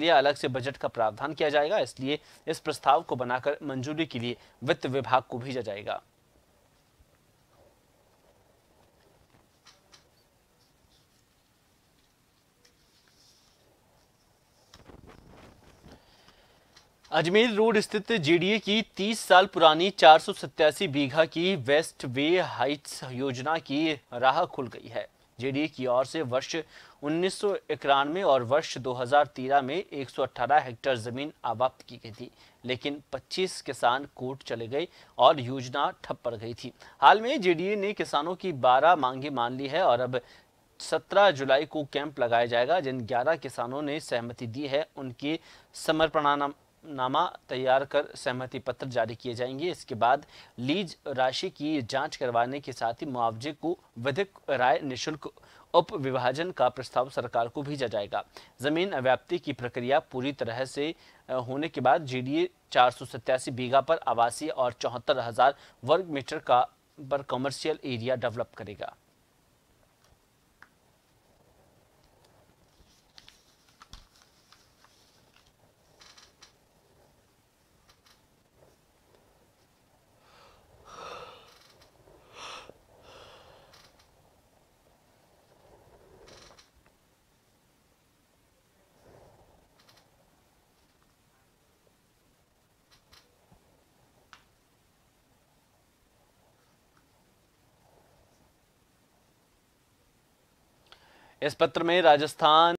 लिए अलग से बजट का प्रावधान किया जाएगा इसलिए इस प्रस्ताव को बनाकर मंजूरी के लिए वित्त विभाग को भेजा जाएगा अजमेर रोड स्थित जेडीए की 30 साल पुरानी चार बीघा की वेस्ट वे हाइट्स योजना की राह खुल गई है जेडीए की ओर से वर्ष उन्नीस और वर्ष 2013 में 118 हेक्टेयर जमीन आवाप्त की गई थी लेकिन 25 किसान कोर्ट चले गए और योजना ठप पड़ गई थी हाल में जेडीए ने किसानों की 12 मांगे मान ली है और अब 17 जुलाई को कैंप लगाया जाएगा जिन 11 किसानों ने सहमति दी है उनके समर्पणानामा नामा तैयार कर सहमति पत्र जारी किए जाएंगे इसके बाद लीज राशि की जांच करवाने के साथ ही मुआवजे को विधिक राय निशुल्क उप विभाजन का प्रस्ताव सरकार को भेजा जाएगा जमीन व्याप्ति की प्रक्रिया पूरी तरह से होने के बाद जीडीए डी बीघा पर आवासीय और चौहत्तर वर्ग मीटर का पर कमर्शियल एरिया डेवलप करेगा इस पत्र में राजस्थान